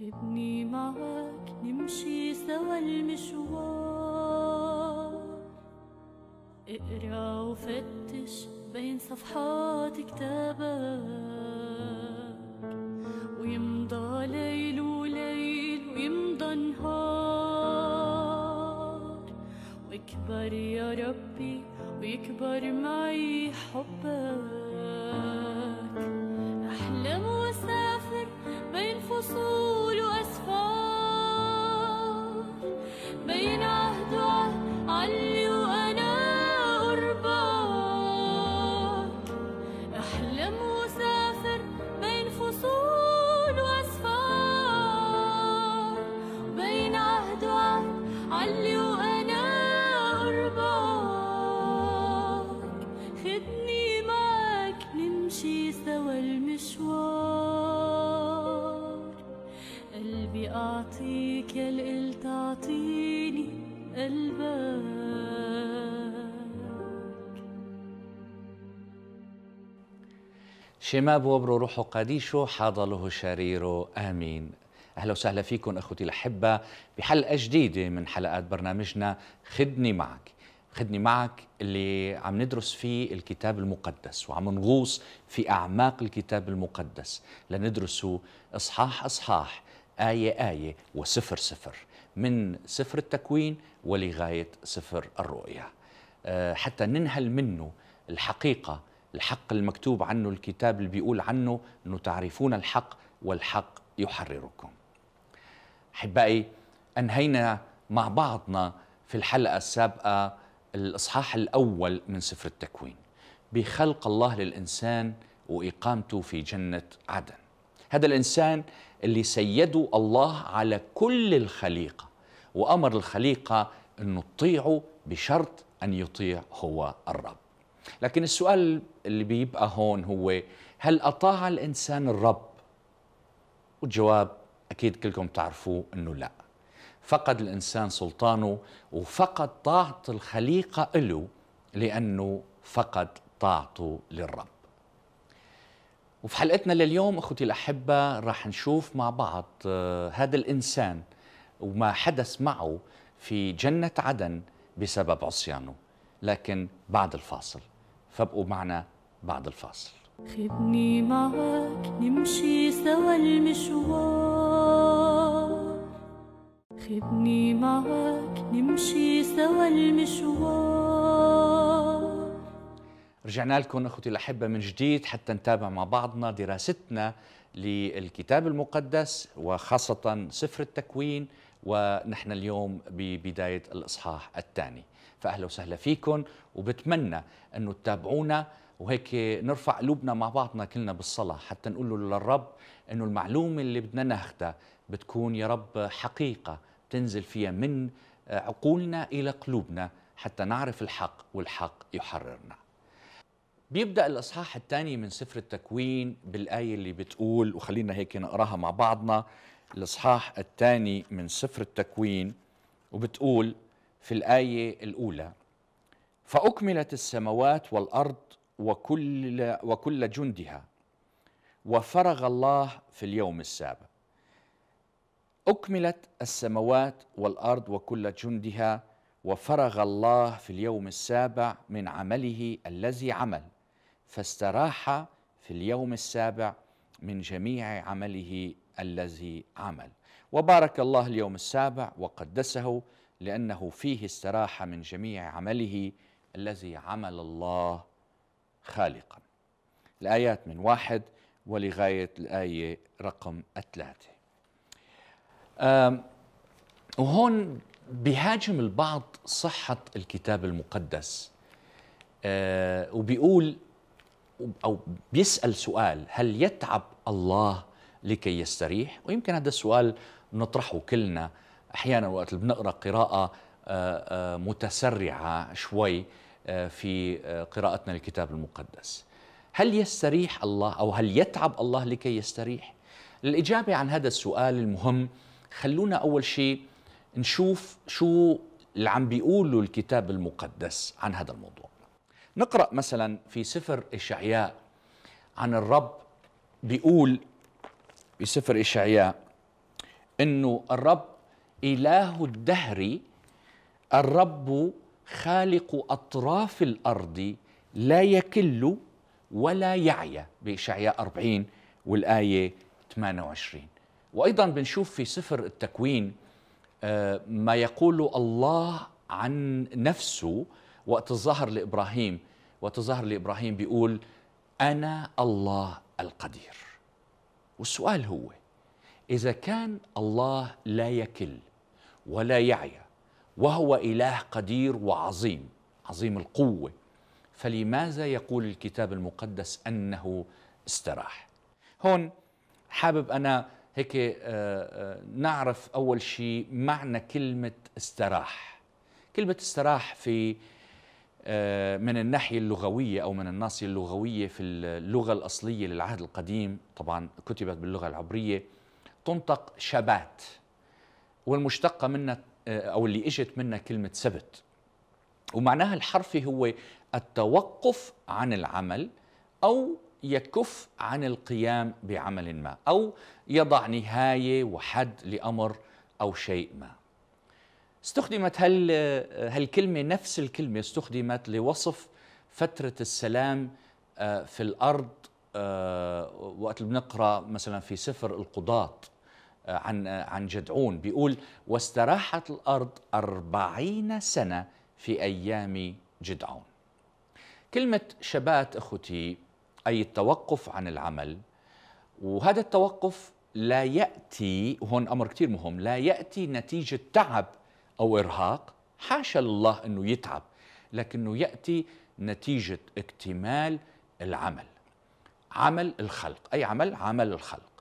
خدني معاك نمشي سوا المشوار اقرا وفتش بين صفحات كتابك ويمضى ليل وليل ويمضى نهار واكبر يا ربي ويكبر معي حبك أعطيك يا تعطيني قلبك شماب وبر روحو قديشو حاضله شريره آمين أهلا وسهلا فيكم أخوتي الأحبة بحلقة جديدة من حلقات برنامجنا خدني معك خدني معك اللي عم ندرس فيه الكتاب المقدس وعم نغوص في أعماق الكتاب المقدس لندرسه إصحاح إصحاح آية آية وسفر سفر من سفر التكوين ولغاية سفر الرؤيا آه، حتى ننهل منه الحقيقة الحق المكتوب عنه الكتاب اللي بيقول عنه أنه تعرفون الحق والحق يحرركم أحبائي أنهينا مع بعضنا في الحلقة السابقة الإصحاح الأول من سفر التكوين بخلق الله للإنسان وإقامته في جنة عدن هذا الإنسان اللي سيدوا الله على كل الخليقة وأمر الخليقة أنه تطيعه بشرط أن يطيع هو الرب لكن السؤال اللي بيبقى هون هو هل أطاع الإنسان الرب؟ والجواب أكيد كلكم تعرفوه أنه لا فقد الإنسان سلطانه وفقد طاعة الخليقة له لأنه فقد طاعته للرب وفي حلقتنا لليوم اخوتي الاحبه راح نشوف مع بعض آه، هذا الانسان وما حدث معه في جنه عدن بسبب عصيانه لكن بعد الفاصل فابقوا معنا بعد الفاصل خدني معك نمشي سوا المشوار خدني معك نمشي سوا المشوار رجعنا لكم اخوتي الاحبه من جديد حتى نتابع مع بعضنا دراستنا للكتاب المقدس وخاصه سفر التكوين ونحن اليوم ببدايه الاصحاح الثاني فاهلا وسهلا فيكم وبتمنى انه تتابعونا وهيك نرفع قلوبنا مع بعضنا كلنا بالصلاه حتى نقول له للرب انه المعلومه اللي بدنا ناخذها بتكون يا رب حقيقه تنزل فيها من عقولنا الى قلوبنا حتى نعرف الحق والحق يحررنا بيبدا الاصحاح الثاني من سفر التكوين بالايه اللي بتقول وخلينا هيك نقراها مع بعضنا الاصحاح الثاني من سفر التكوين وبتقول في الايه الاولى فاكملت السماوات والارض وكل وكل جندها وفرغ الله في اليوم السابع اكملت السماوات والارض وكل جندها وفرغ الله في اليوم السابع من عمله الذي عمل فاستراح في اليوم السابع من جميع عمله الذي عمل وبارك الله اليوم السابع وقدسه لأنه فيه استراحة من جميع عمله الذي عمل الله خالقا الآيات من واحد ولغاية الآية رقم ثلاثه وهون بيهاجم البعض صحة الكتاب المقدس آه، وبيقول او بيسال سؤال هل يتعب الله لكي يستريح ويمكن هذا السؤال نطرحه كلنا احيانا وقت بنقرا قراءه آه، آه، متسرعه شوي آه، في قراءتنا للكتاب المقدس هل يستريح الله او هل يتعب الله لكي يستريح الاجابه عن هذا السؤال المهم خلونا اول شيء نشوف شو اللي عم بيقوله الكتاب المقدس عن هذا الموضوع نقرأ مثلا في سفر إشعياء عن الرب بيقول في سفر إشعياء إنه الرب إله الدهر الرب خالق أطراف الأرض لا يكل ولا يعيا بإشعياء 40 والآية 28 وأيضا بنشوف في سفر التكوين آه، ما يقول الله عن نفسه وقت الظهر لابراهيم وقت الظهر لابراهيم بيقول انا الله القدير والسؤال هو اذا كان الله لا يكل ولا يعيا وهو اله قدير وعظيم عظيم القوه فلماذا يقول الكتاب المقدس انه استراح هون حابب انا هيك آه، آه، نعرف اول شيء معنى كلمه استراح كلمه استراح في آه، من الناحية اللغوية أو من الناصية اللغوية في اللغة الأصلية للعهد القديم طبعا كتبت باللغة العبرية تنطق شبات والمشتقة منها آه، أو اللي إجت منها كلمة سبت ومعناها الحرفي هو التوقف عن العمل أو يكف عن القيام بعمل ما أو يضع نهاية وحد لأمر أو شيء ما استخدمت هال هالكلمة نفس الكلمة استخدمت لوصف فترة السلام آه، في الأرض آه، وقت بنقرأ مثلا في سفر القضاة آه، عن عن جدعون بيقول واستراحت الأرض أربعين سنة في أيام جدعون كلمة شبات أخوتي أي التوقف عن العمل وهذا التوقف لا يأتي هون أمر كتير مهم لا يأتي نتيجة تعب أو إرهاق حاشا الله أنه يتعب لكنه يأتي نتيجة اكتمال العمل عمل الخلق أي عمل عمل الخلق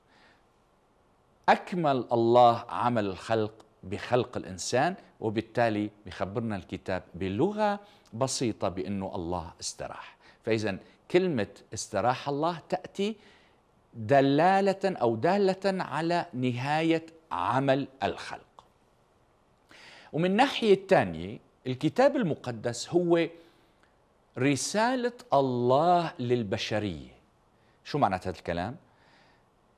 أكمل الله عمل الخلق بخلق الإنسان وبالتالي بخبرنا الكتاب بلغة بسيطة بأنه الله استراح فإذا كلمة استراح الله تأتي دلالة أو دالة على نهاية عمل الخلق ومن ناحية تانية الكتاب المقدس هو رسالة الله للبشرية شو معنات هذا الكلام؟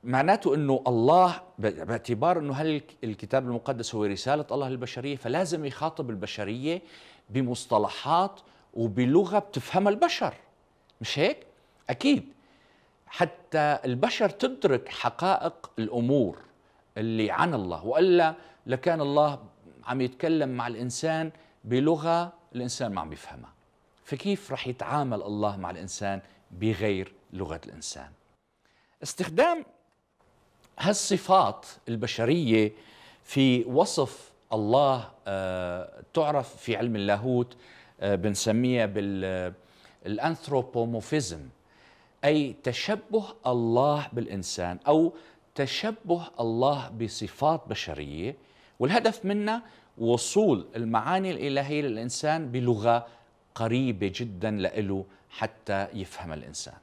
معناته أنه الله باعتبار أنه هل الكتاب المقدس هو رسالة الله للبشرية فلازم يخاطب البشرية بمصطلحات وبلغة بتفهمها البشر مش هيك؟ أكيد حتى البشر تدرك حقائق الأمور اللي عن الله وإلا لكان الله عم يتكلم مع الإنسان بلغة الإنسان ما عم يفهمها فكيف رح يتعامل الله مع الإنسان بغير لغة الإنسان استخدام هالصفات البشرية في وصف الله آه، تعرف في علم اللاهوت آه، بنسميها بالانثروبوموفيزم آه، اي تشبه الله بالانسان او تشبه الله بصفات بشريه والهدف منه وصول المعاني الإلهية للإنسان بلغة قريبة جدا لإله حتى يفهم الإنسان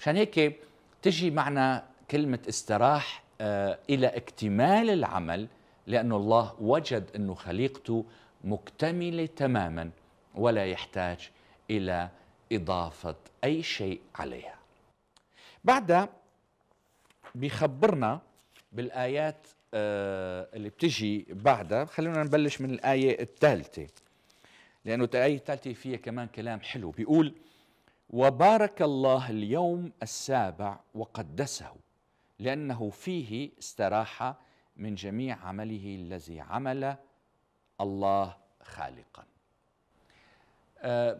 مشان هيك تجي معنا كلمة استراح آه، إلى اكتمال العمل لأن الله وجد أنه خليقته مكتملة تماما ولا يحتاج إلى إضافة أي شيء عليها بعدها بيخبرنا بالآيات آه، اللي بتجي بعدها خلونا نبلش من الآية الثالثة لأنه الآية الثالثة فيها كمان كلام حلو بيقول وبارك الله اليوم السابع وقدسه لأنه فيه استراح من جميع عمله الذي عمل الله خالقا آه،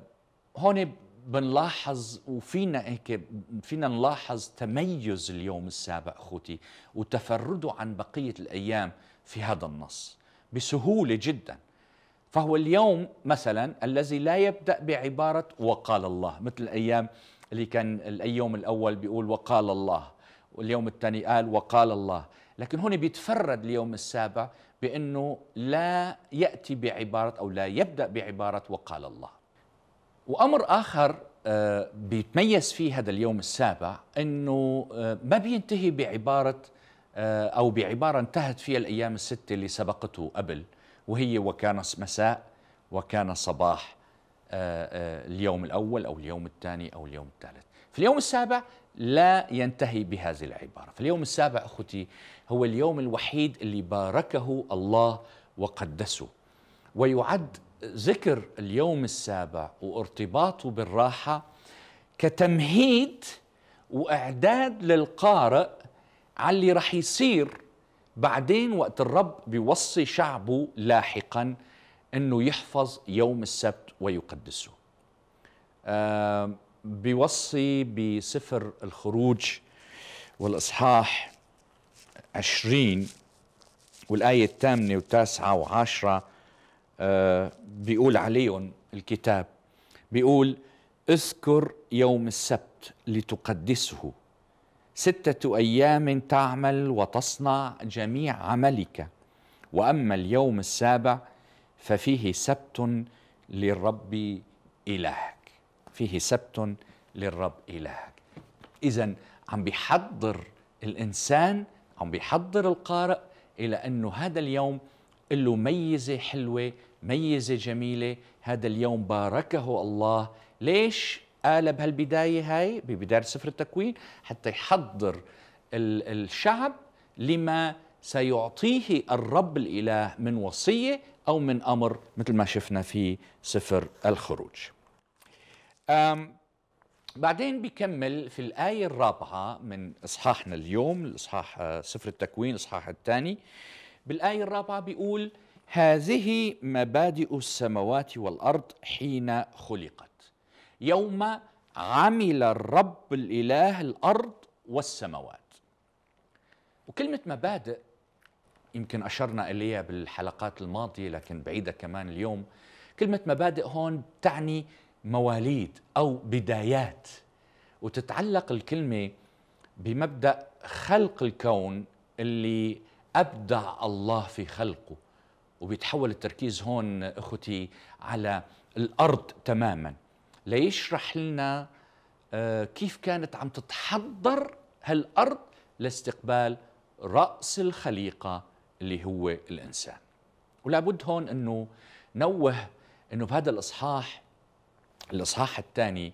هون بنلاحظ وفينا هيك فينا نلاحظ تميز اليوم السابع اخوتي وتفرده عن بقيه الايام في هذا النص بسهوله جدا فهو اليوم مثلا الذي لا يبدا بعباره وقال الله مثل الايام اللي كان اليوم الاول بيقول وقال الله واليوم الثاني قال وقال الله لكن هون بيتفرد اليوم السابع بانه لا ياتي بعباره او لا يبدا بعباره وقال الله وأمر آخر آه، بيتميز فيه هذا اليوم السابع أنه آه، ما بينتهي بعبارة آه، أو بعبارة انتهت فيها الأيام الستة اللي سبقته قبل وهي وكان مساء وكان صباح اليوم الأول أو اليوم الثاني أو اليوم الثالث في اليوم السابع لا ينتهي بهذه العبارة فاليوم السابع أخوتي هو اليوم الوحيد اللي باركه الله وقدسه ويعد ذكر اليوم السابع وارتباطه بالراحة كتمهيد وإعداد للقارئ على اللي رح يصير بعدين وقت الرب بيوصي شعبه لاحقا أنه يحفظ يوم السبت ويقدسه آه بيوصي بسفر الخروج والإصحاح عشرين والآية الثامنة والتاسعة وعشرة آه، بيقول عليهم الكتاب بيقول اذكر يوم السبت لتقدسه ستة أيام تعمل وتصنع جميع عملك وأما اليوم السابع ففيه سبت للرب إلهك فيه سبت للرب إلهك إذا عم بيحضر الإنسان عم بيحضر القارئ إلى أنه هذا اليوم له ميزة حلوة ميزة جميلة هذا اليوم باركه الله ليش قال بهالبداية هاي ببداية سفر التكوين حتى يحضر الشعب لما سيعطيه الرب الإله من وصية أو من أمر مثل ما شفنا في سفر الخروج بعدين بيكمل في الآية الرابعة من إصحاحنا اليوم الإصحاح آه، سفر التكوين الإصحاح الثاني بالآية الرابعة بيقول هذه مبادئ السماوات والارض حين خلقت يوم عمل الرب الاله الارض والسماوات وكلمه مبادئ يمكن اشرنا اليها بالحلقات الماضيه لكن بعيده كمان اليوم كلمه مبادئ هون تعني مواليد او بدايات وتتعلق الكلمه بمبدا خلق الكون اللي ابدع الله في خلقه وبيتحول التركيز هون اخوتي على الارض تماما ليشرح لنا آه، كيف كانت عم تتحضر هالارض لاستقبال راس الخليقه اللي هو الانسان ولابد هون انه نوه انه بهذا الاصحاح الاصحاح الثاني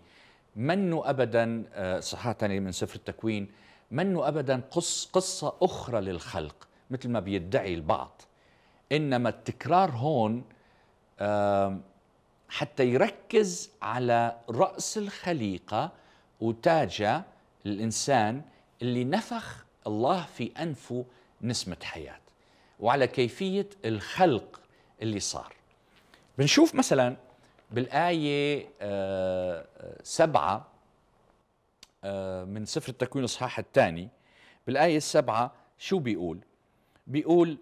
منه ابدا الاصحاح آه، الثاني من سفر التكوين منه ابدا قص قصه اخرى للخلق مثل ما بيدعي البعض انما التكرار هون حتى يركز على راس الخليقه وتاجه الانسان اللي نفخ الله في انفه نسمه حياه وعلى كيفيه الخلق اللي صار بنشوف مثلا بالايه آه، سبعه آه، من سفر التكوين الاصحاح الثاني بالايه السبعه شو بيقول بيقول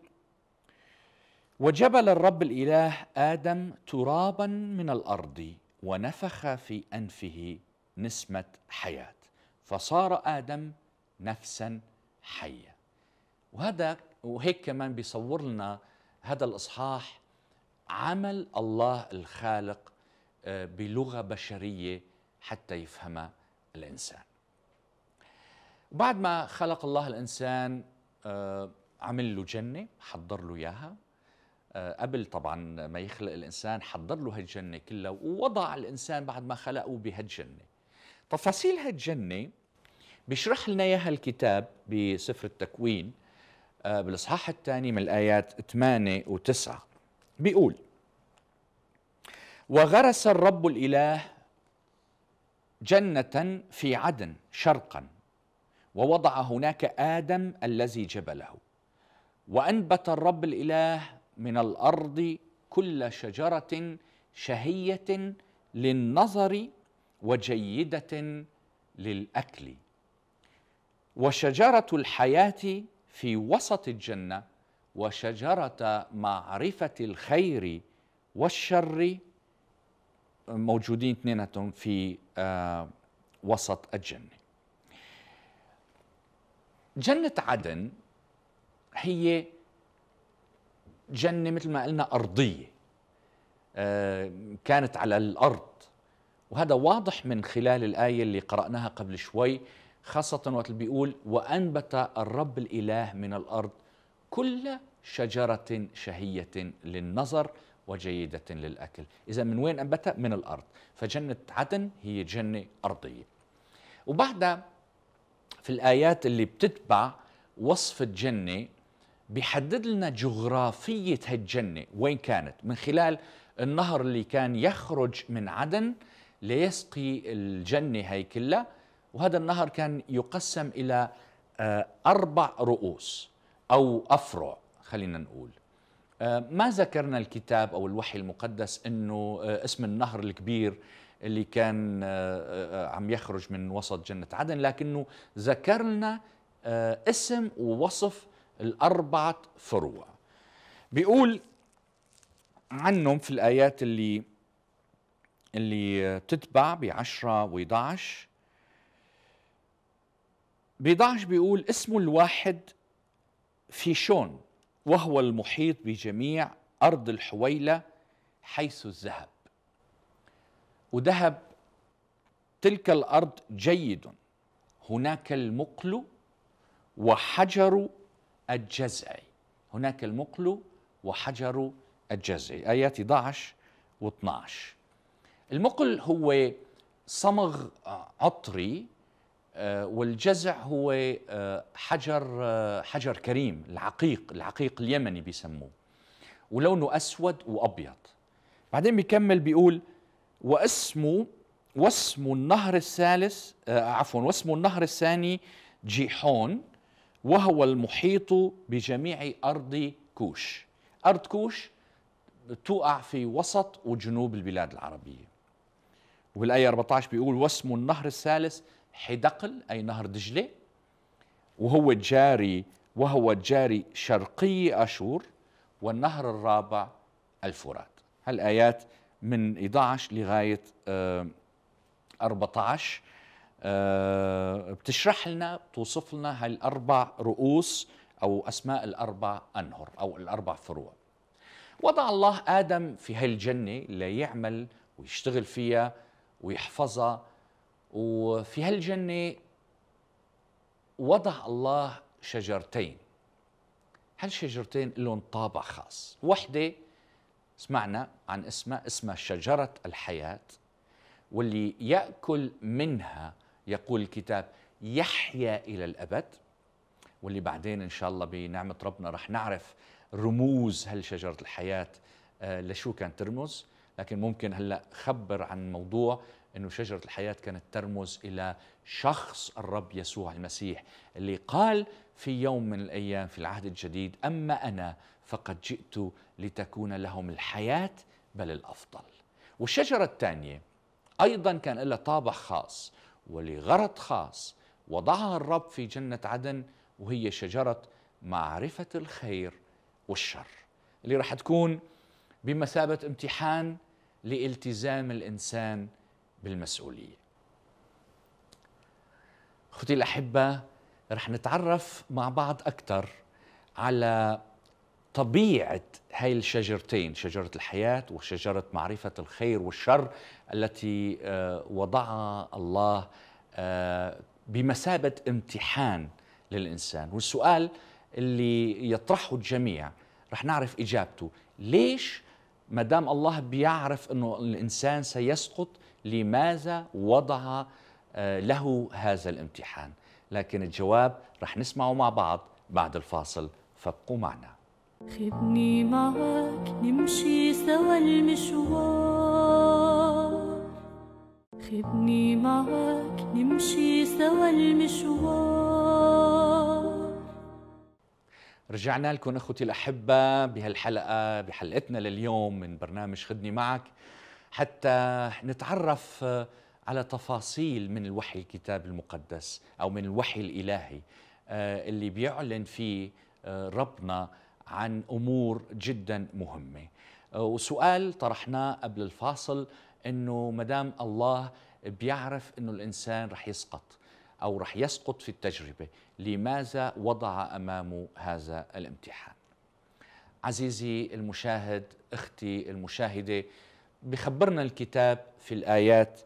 وجبل الرب الاله ادم ترابا من الارض ونفخ في انفه نسمه حياه فصار ادم نفسا حيه وهذا وهيك كمان بيصور لنا هذا الاصحاح عمل الله الخالق آه، بلغه بشريه حتى يفهمها الانسان بعد ما خلق الله الانسان آه، عمل له جنه حضر له اياها قبل طبعا ما يخلق الإنسان حضر له هالجنة كلها ووضع الإنسان بعد ما خلقه بهالجنة تفاصيل هالجنة بيشرح لنا إياها الكتاب بسفر التكوين آه، بالإصحاح الثاني من الآيات 8 و9 بيقول وغرس الرب الإله جنة في عدن شرقا ووضع هناك آدم الذي جبله وأنبت الرب الإله من الارض كل شجره شهيه للنظر وجيده للاكل وشجره الحياه في وسط الجنه وشجره معرفه الخير والشر موجودين اثنيناتهم في آه وسط الجنه جنه عدن هي جنة مثل ما قلنا أرضية آه، كانت على الأرض وهذا واضح من خلال الآية اللي قرأناها قبل شوي خاصة وقت بيقول وأنبت الرب الإله من الأرض كل شجرة شهية للنظر وجيدة للأكل إذا من وين أنبتها؟ من الأرض فجنة عدن هي جنة أرضية وبعدها في الآيات اللي بتتبع وصف الجنة بيحدد لنا جغرافية هالجنة وين كانت من خلال النهر اللي كان يخرج من عدن ليسقي الجنة هي كلها وهذا النهر كان يقسم إلى آه، أربع رؤوس أو أفرع خلينا نقول آه، ما ذكرنا الكتاب أو الوحي المقدس أنه آه، اسم النهر الكبير اللي كان عم يخرج من وسط جنة عدن لكنه ذكرنا اسم ووصف الأربعة فروع بيقول عنهم في الآيات اللي اللي بتتبع بعشرة و11 ب11 بيقول اسم الواحد في شون وهو المحيط بجميع أرض الحويلة حيث الذهب وذهب تلك الأرض جيد هناك المقل وحجر الجزع هناك المقل وحجر الجزع آيات 11 و12 المقل هو صمغ عطري آه، والجزع هو آه، حجر آه، حجر كريم العقيق العقيق اليمني بيسموه ولونه أسود وأبيض بعدين بيكمل بيقول واسمه واسم النهر الثالث عفوا واسم النهر الثاني جيحون وهو المحيط بجميع أرض كوش أرض كوش تقع في وسط وجنوب البلاد العربية والآية 14 بيقول واسم النهر الثالث حدقل أي نهر دجلة وهو جاري وهو جاري شرقي أشور والنهر الرابع الفرات هالآيات من 11 لغاية 14 آه، آه، بتشرح لنا بتوصف لنا هالأربع رؤوس أو أسماء الأربع أنهر أو الأربع فروع وضع الله آدم في هاي الجنة ليعمل ويشتغل فيها ويحفظها وفي هالجنة وضع الله شجرتين هالشجرتين لهم طابع خاص وحدة سمعنا عن اسمها اسمها شجرة الحياة واللي يأكل منها يقول الكتاب يحيا إلى الأبد واللي بعدين إن شاء الله بنعمة ربنا رح نعرف رموز هالشجرة الحياة آه، لشو كانت ترمز لكن ممكن هلأ خبر عن موضوع أنه شجرة الحياة كانت ترمز إلى شخص الرب يسوع المسيح اللي قال في يوم من الأيام في العهد الجديد أما أنا فقد جئت لتكون لهم الحياة بل الأفضل والشجرة الثانية أيضا كان لها طابع خاص ولغرض خاص وضعها الرب في جنة عدن وهي شجرة معرفة الخير والشر اللي راح تكون بمثابة امتحان لالتزام الإنسان بالمسؤولية أخوتي الأحبة رح نتعرف مع بعض أكثر على طبيعه هاي الشجرتين شجره الحياه وشجره معرفه الخير والشر التي آه، وضعها الله آه، بمثابه امتحان للانسان والسؤال اللي يطرحه الجميع رح نعرف اجابته ليش ما دام الله بيعرف انه الانسان سيسقط لماذا وضع آه، له هذا الامتحان لكن الجواب رح نسمعه مع بعض بعد الفاصل فابقوا معنا خدني معاك نمشي سوا المشوار خدني معاك نمشي سوا المشوار رجعنا لكم اخوتي الاحبه بهالحلقه بحلقتنا لليوم من برنامج خدني معك حتى نتعرف على تفاصيل من الوحي الكتاب المقدس او من الوحي الالهي آه، اللي بيعلن فيه آه، ربنا عن امور جدا مهمه أه، وسؤال طرحناه قبل الفاصل انه مدام الله بيعرف انه الانسان رح يسقط او رح يسقط في التجربه لماذا وضع امامه هذا الامتحان عزيزي المشاهد اختي المشاهده بخبرنا الكتاب في الايات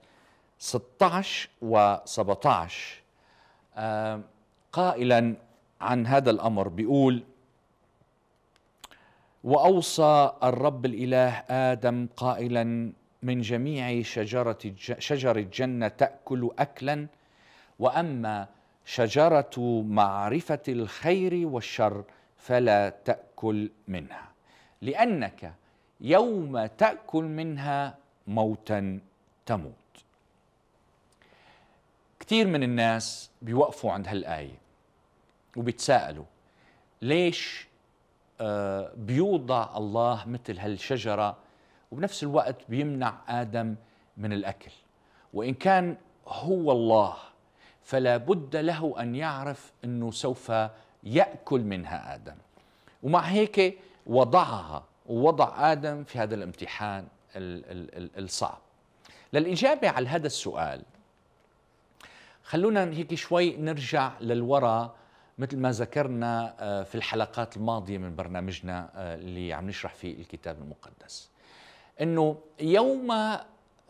16 و17 أه، قائلا عن هذا الامر بيقول واوصى الرب الاله ادم قائلا من جميع شجره شجر الجنه تاكل اكلا واما شجره معرفه الخير والشر فلا تاكل منها لانك يوم تاكل منها موتا تموت كثير من الناس بيوقفوا عند هالايه وبيتساءلوا ليش آه، بيوضع الله مثل هالشجرة وبنفس الوقت بيمنع آدم من الأكل وإن كان هو الله فلا بد له أن يعرف أنه سوف يأكل منها آدم ومع هيك وضعها ووضع آدم في هذا الامتحان الصعب للإجابة على هذا السؤال خلونا هيك شوي نرجع للوراء مثل ما ذكرنا آه، في الحلقات الماضية من برنامجنا آه، اللي عم نشرح فيه الكتاب المقدس أنه يوم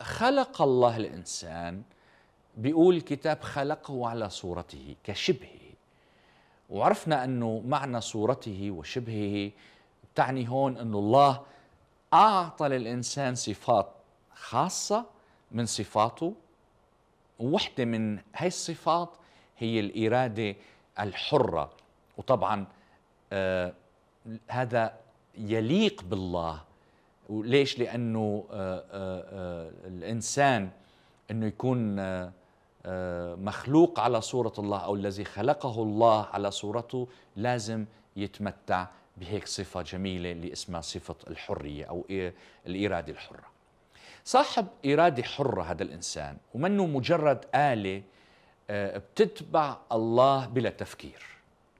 خلق الله الإنسان بيقول الكتاب خلقه على صورته كشبهه وعرفنا أنه معنى صورته وشبهه تعني هون أنه الله أعطى للإنسان صفات خاصة من صفاته وحدة من هاي الصفات هي الإرادة الحرة وطبعا آه هذا يليق بالله وليش لأنه آه آه, آه، الإنسان أنه يكون آه، آه، مخلوق على صورة الله أو الذي خلقه الله على صورته لازم يتمتع بهيك صفة جميلة اللي اسمها صفة الحرية أو الإرادة الحرة صاحب إرادة حرة هذا الإنسان ومنه مجرد آلة آه، بتتبع الله بلا تفكير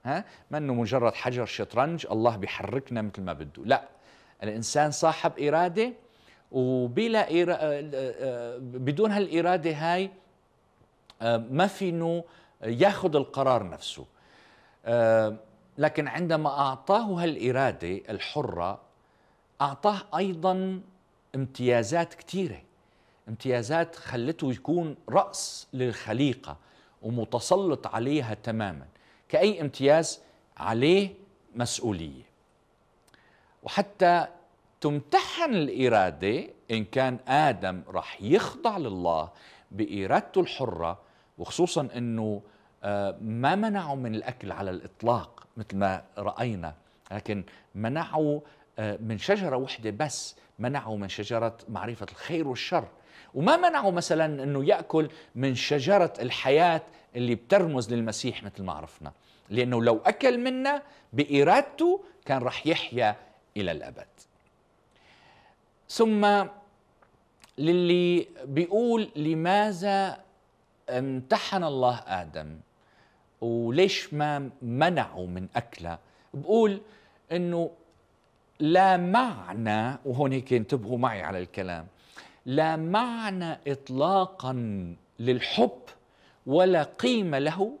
ها ما انه مجرد حجر شطرنج الله بيحركنا مثل ما بده لا الانسان صاحب اراده وبلا آه، آه، بدون هالاراده هاي ما في انه ياخذ القرار نفسه لكن عندما اعطاه هالاراده الحره اعطاه ايضا امتيازات كثيره امتيازات خلته يكون راس للخليقه ومتسلط عليها تماما كأي امتياز عليه مسؤولية وحتى تمتحن الإرادة إن كان آدم رح يخضع لله بإرادته الحرة وخصوصا أنه آه، ما منعه من الأكل على الإطلاق مثل ما رأينا لكن منعه آه، من شجرة وحدة بس منعه من شجرة معرفة الخير والشر وما منعه مثلا انه ياكل من شجره الحياه اللي بترمز للمسيح مثل ما عرفنا لانه لو اكل منا بارادته كان رح يحيا الى الابد ثم للي بيقول لماذا امتحن الله ادم وليش ما منعه من اكله بقول انه لا معنى وهون هيك انتبهوا معي على الكلام لا معنى اطلاقا للحب ولا قيمه له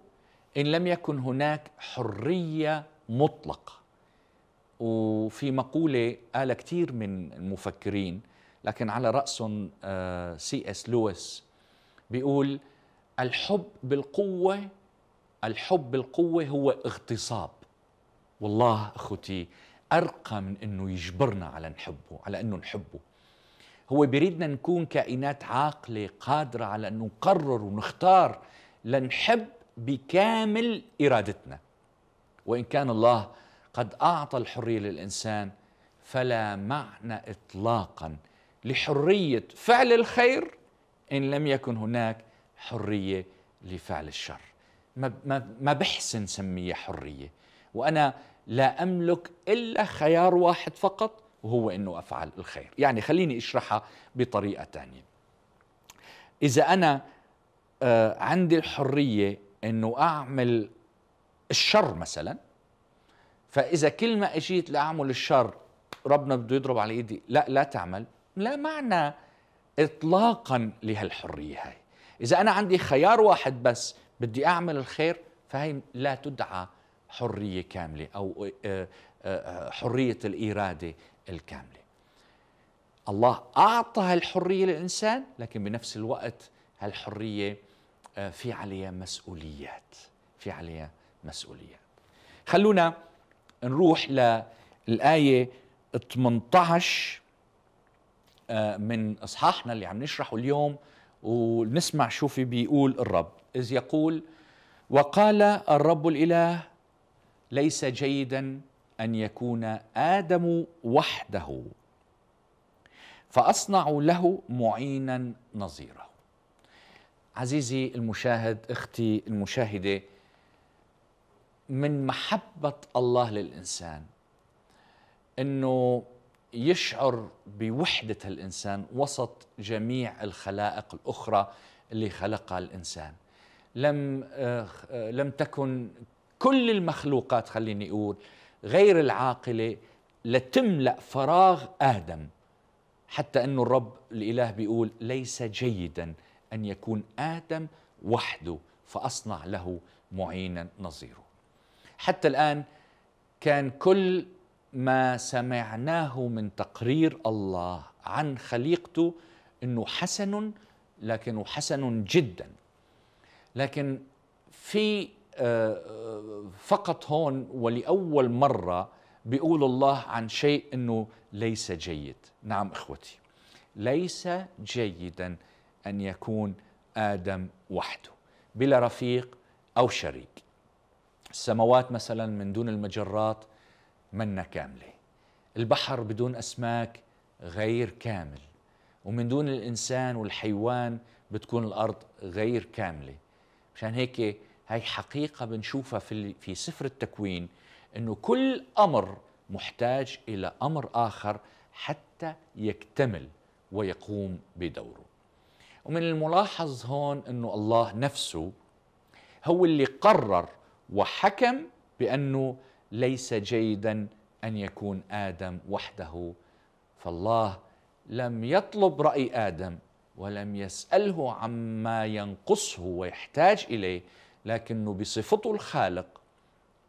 ان لم يكن هناك حريه مطلقه وفي مقوله قال كثير من المفكرين لكن على راسهم سي اس لويس بيقول الحب بالقوه الحب بالقوه هو اغتصاب والله اخوتي ارقى من انه يجبرنا على نحبه على انه نحبه هو بيريدنا نكون كائنات عاقلة قادرة على أن نقرر ونختار لنحب بكامل إرادتنا وإن كان الله قد أعطى الحرية للإنسان فلا معنى إطلاقا لحرية فعل الخير إن لم يكن هناك حرية لفعل الشر ما, ما, ما بحسن سمية حرية وأنا لا أملك إلا خيار واحد فقط وهو أنه أفعل الخير يعني خليني أشرحها بطريقة تانية إذا أنا آه، عندي الحرية أنه أعمل الشر مثلا فإذا كل ما أجيت لأعمل الشر ربنا بده يضرب على إيدي لا لا تعمل لا معنى إطلاقا لهالحرية هاي إذا أنا عندي خيار واحد بس بدي أعمل الخير فهي لا تدعى حرية كاملة أو آه، آه، حرية الإرادة الكاملة الله أعطى هالحرية للإنسان لكن بنفس الوقت هالحرية آه، في عليها مسؤوليات في عليها مسؤوليات خلونا نروح للآية 18 آه، من إصحاحنا اللي عم نشرحه اليوم ونسمع شو في بيقول الرب إذ يقول وقال الرب الإله ليس جيدا ان يكون ادم وحده فاصنع له معينا نظيره عزيزي المشاهد اختي المشاهده من محبه الله للانسان انه يشعر بوحده الانسان وسط جميع الخلائق الاخرى اللي خلقها الانسان لم آه، آه، لم تكن كل المخلوقات خليني اقول غير العاقلة لتملأ فراغ آدم حتى أنه الرب الإله بيقول ليس جيدا أن يكون آدم وحده فأصنع له معينا نظيره حتى الآن كان كل ما سمعناه من تقرير الله عن خليقته أنه حسن لكنه حسن جدا لكن في آه، آه، فقط هون ولأول مرة بيقول الله عن شيء أنه ليس جيد نعم إخوتي ليس جيدا أن يكون آدم وحده بلا رفيق أو شريك السماوات مثلا من دون المجرات منا كاملة البحر بدون أسماك غير كامل ومن دون الإنسان والحيوان بتكون الأرض غير كاملة مشان هيك هاي حقيقة بنشوفها في, في سفر التكوين أنه كل أمر محتاج إلى أمر آخر حتى يكتمل ويقوم بدوره ومن الملاحظ هون أنه الله نفسه هو اللي قرر وحكم بأنه ليس جيدا أن يكون آدم وحده فالله لم يطلب رأي آدم ولم يسأله عما ينقصه ويحتاج إليه لكنه بصفته الخالق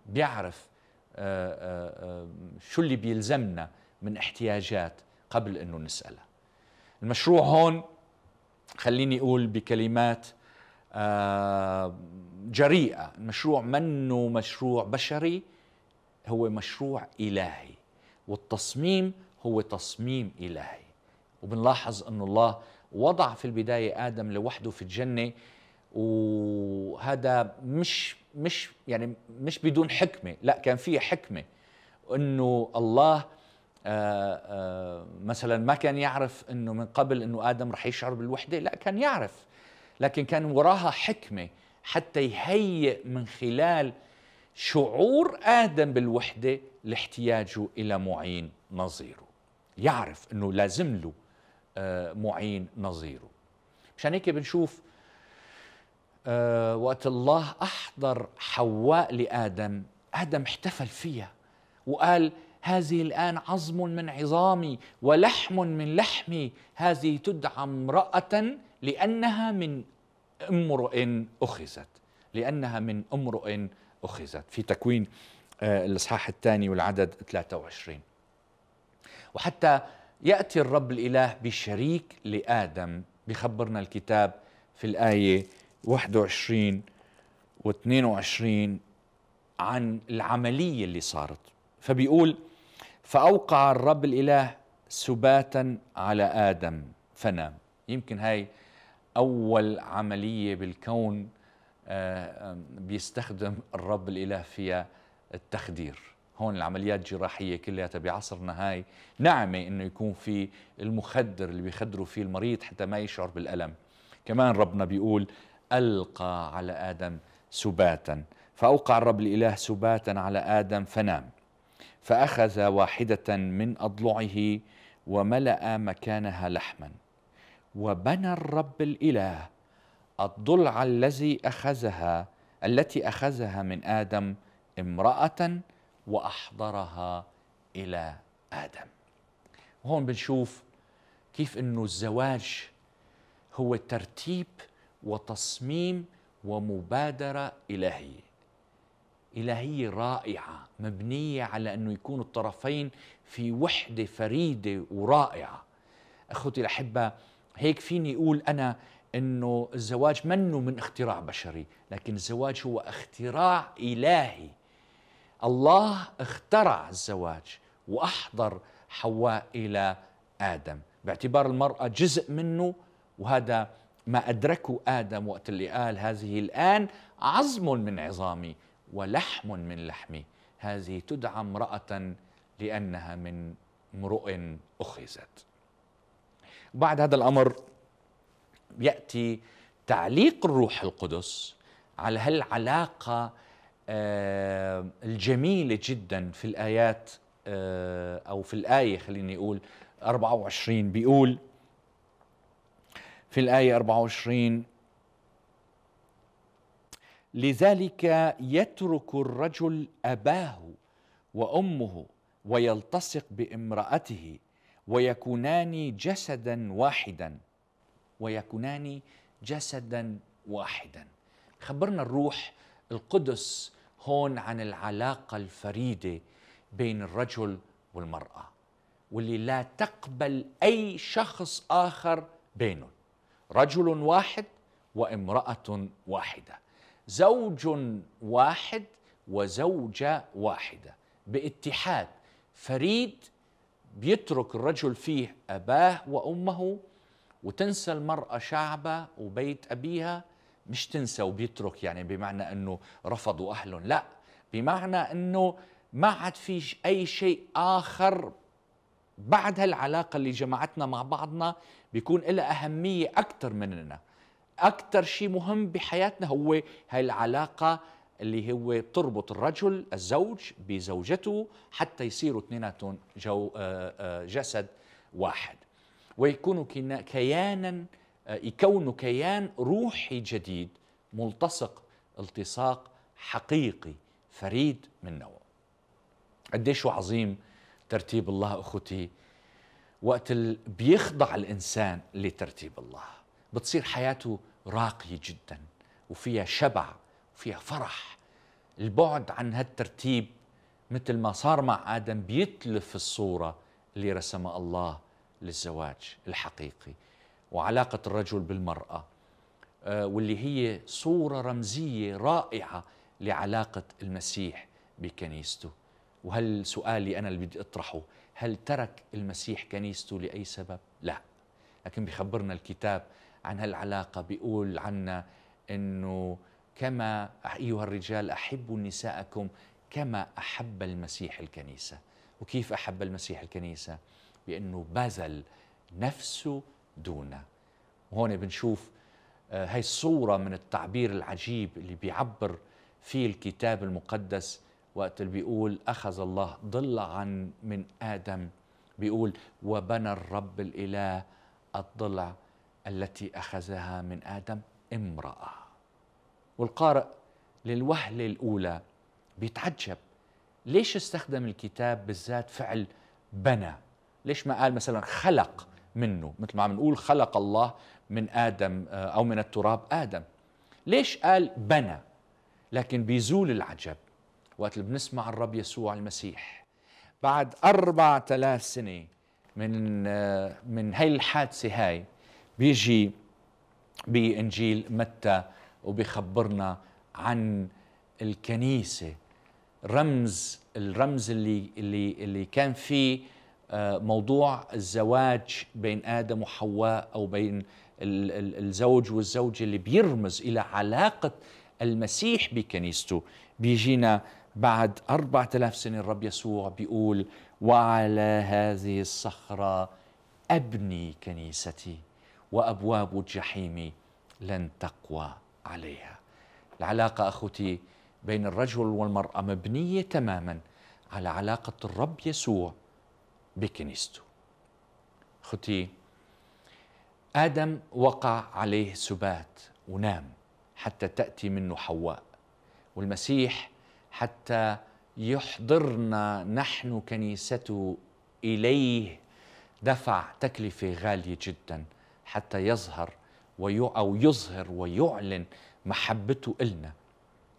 بيعرف آه، آه، آه، شو اللي بيلزمنا من احتياجات قبل انه نسالها المشروع هون خليني اقول بكلمات جريئه المشروع منه مشروع بشري هو مشروع الهي والتصميم هو تصميم الهي وبنلاحظ انه الله وضع في البدايه ادم لوحده في الجنه و هذا مش مش يعني مش بدون حكمه لا كان في حكمه انه الله آآ آه، آآ آه، مثلا ما كان يعرف انه من قبل انه ادم رح يشعر بالوحده لا كان يعرف لكن كان وراها حكمه حتى يهيئ من خلال شعور ادم بالوحده لاحتياجه الى معين نظيره يعرف انه لازم له آه، معين نظيره مشان هيك بنشوف آه، وقت الله أحضر حواء لآدم آدم احتفل فيها وقال هذه الآن عظم من عظامي ولحم من لحمي هذه تدعى امرأة لأنها من امرؤ أخذت لأنها من امرؤ أخذت في تكوين آه، الإصحاح الثاني والعدد 23 وحتى يأتي الرب الإله بشريك لآدم بخبرنا الكتاب في الآية 21 و22 عن العملية اللي صارت فبيقول فأوقع الرب الإله سباتا على آدم فنام يمكن هاي أول عملية بالكون آه، بيستخدم الرب الإله فيها التخدير هون العمليات الجراحية كلها بعصرنا هاي نعمة إنه يكون في المخدر اللي بيخدروا فيه المريض حتى ما يشعر بالألم كمان ربنا بيقول ألقى على آدم سباتا فأوقع الرب الإله سباتا على آدم فنام فأخذ واحدة من أضلعه وملأ مكانها لحما وبنى الرب الإله الضلع الذي أخذها التي أخذها من آدم امرأة وأحضرها إلى آدم هون بنشوف كيف أنه الزواج هو ترتيب وتصميم ومبادرة إلهية إلهية رائعة مبنية على أنه يكون الطرفين في وحدة فريدة ورائعة أخوتي الأحبة هيك فيني أقول أنا أنه الزواج منه من اختراع بشري لكن الزواج هو اختراع إلهي الله اخترع الزواج وأحضر حواء إلى آدم باعتبار المرأة جزء منه وهذا ما أدركه آدم وقت اللي قال هذه الآن عظم من عظامي ولحم من لحمي هذه تدعى امرأة لأنها من امرؤ أخذت بعد هذا الأمر يأتي تعليق الروح القدس على هالعلاقة آه، الجميلة جدا في الآيات آه، أو في الآية خليني أقول 24 بيقول في الآية 24 لذلك يترك الرجل أباه وأمه ويلتصق بامرأته ويكونان جسدا واحدا ويكونان جسدا واحدا خبرنا الروح القدس هون عن العلاقة الفريدة بين الرجل والمرأة واللي لا تقبل أي شخص آخر بينهم رجل واحد وامراه واحده زوج واحد وزوجه واحده باتحاد فريد بيترك الرجل فيه اباه وامه وتنسى المراه شعبها وبيت ابيها مش تنسى وبيترك يعني بمعنى انه رفضوا اهلهم لا بمعنى انه ما عاد في اي شيء اخر بعد هالعلاقه اللي جمعتنا مع بعضنا بيكون لها اهميه اكثر مننا اكثر شيء مهم بحياتنا هو هالعلاقه اللي هو بتربط الرجل الزوج بزوجته حتى يصيروا اثنيناتهم جو آه، آه، جسد واحد ويكونوا كيانا آه، يكونوا كيان روحي جديد ملتصق التصاق حقيقي فريد من نوعه قديش عظيم ترتيب الله أخوتي وقت بيخضع الإنسان لترتيب الله بتصير حياته راقية جدا وفيها شبع وفيها فرح البعد عن هالترتيب مثل ما صار مع آدم بيتلف الصورة اللي رسمها الله للزواج الحقيقي وعلاقة الرجل بالمرأة آه، واللي هي صورة رمزية رائعة لعلاقة المسيح بكنيسته وهل سؤالي أنا اللي بدي أطرحه هل ترك المسيح كنيسته لأي سبب؟ لا لكن بيخبرنا الكتاب عن هالعلاقة بيقول عنا أنه كما أيها الرجال أحبوا نساءكم كما أحب المسيح الكنيسة وكيف أحب المسيح الكنيسة؟ بأنه بذل نفسه دونا وهون بنشوف آه، هاي الصورة من التعبير العجيب اللي بيعبر فيه الكتاب المقدس وقت اللي بيقول أخذ الله ضل عن من آدم بيقول وبنى الرب الإله الضلع التي أخذها من آدم امرأة والقارئ للوهلة الأولى بيتعجب ليش استخدم الكتاب بالذات فعل بنى ليش ما قال مثلا خلق منه مثل ما عم نقول خلق الله من آدم آه، أو من التراب آدم ليش قال بنى لكن بيزول العجب وقت اللي بنسمع الرب يسوع المسيح بعد أربعة آلاف سنة من من هاي الحادثة هاي بيجي بإنجيل متى وبيخبرنا عن الكنيسة رمز الرمز اللي اللي اللي كان فيه آه، موضوع الزواج بين آدم وحواء أو بين الزوج والزوجة اللي بيرمز إلى علاقة المسيح بكنيسته بيجينا بعد أربعة آلاف سنة الرب يسوع بيقول وعلى هذه الصخرة أبني كنيستي وأبواب الجحيم لن تقوى عليها العلاقة أخوتي بين الرجل والمرأة مبنية تماما على علاقة الرب يسوع بكنيسته أخوتي آدم وقع عليه سبات ونام حتى تأتي منه حواء والمسيح حتى يحضرنا نحن كنيسته إليه دفع تكلفة غالية جدا حتى يظهر ويو أو يظهر ويعلن محبته إلنا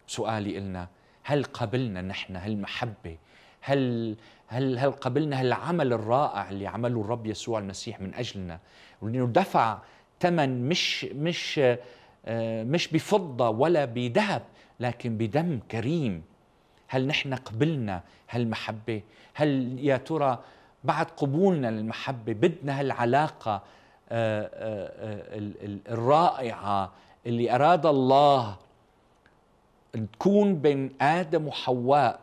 سؤالي إلنا هل قبلنا نحن هالمحبة هل هل هل قبلنا هالعمل الرائع اللي عمله الرب يسوع المسيح من اجلنا وانه دفع ثمن مش مش آه، مش بفضه ولا بذهب لكن بدم كريم هل نحن قبلنا هالمحبة هل يا ترى بعد قبولنا للمحبة بدنا هالعلاقة آه، آه، آه، الرائعة اللي أراد الله تكون بين آدم وحواء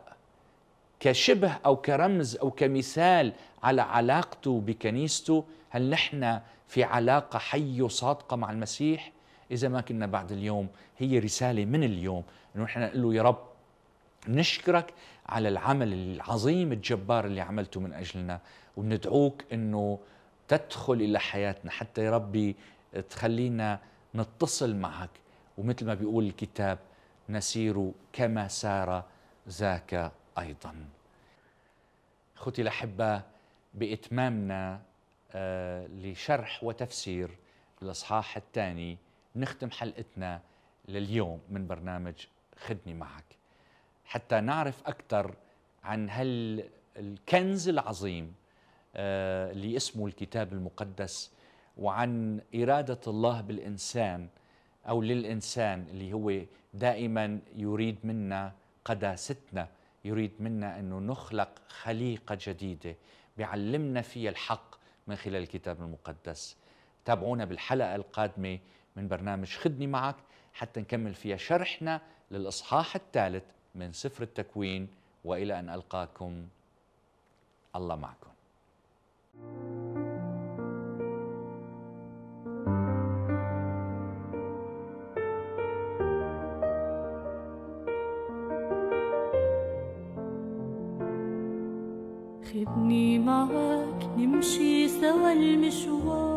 كشبه أو كرمز أو كمثال على علاقته بكنيسته هل نحن في علاقة حية وصادقة مع المسيح إذا ما كنا بعد اليوم هي رسالة من اليوم أنه نحن نقول له يا رب نشكرك على العمل العظيم الجبار اللي عملته من أجلنا وندعوك أنه تدخل إلى حياتنا حتى يا ربي تخلينا نتصل معك ومثل ما بيقول الكتاب نسير كما سار ذاك أيضا أخوتي الأحبة بإتمامنا آه، لشرح وتفسير الإصحاح الثاني نختم حلقتنا لليوم من برنامج خدني معك حتى نعرف أكثر عن هالكنز العظيم آه، اللي اسمه الكتاب المقدس وعن إرادة الله بالإنسان أو للإنسان اللي هو دائما يريد منا قداستنا يريد منا أنه نخلق خليقة جديدة بيعلمنا فيها الحق من خلال الكتاب المقدس تابعونا بالحلقة القادمة من برنامج خدني معك حتى نكمل فيها شرحنا للإصحاح الثالث من سفر التكوين والى ان القاكم الله معكم. خذني معك نمشي سوى المشوار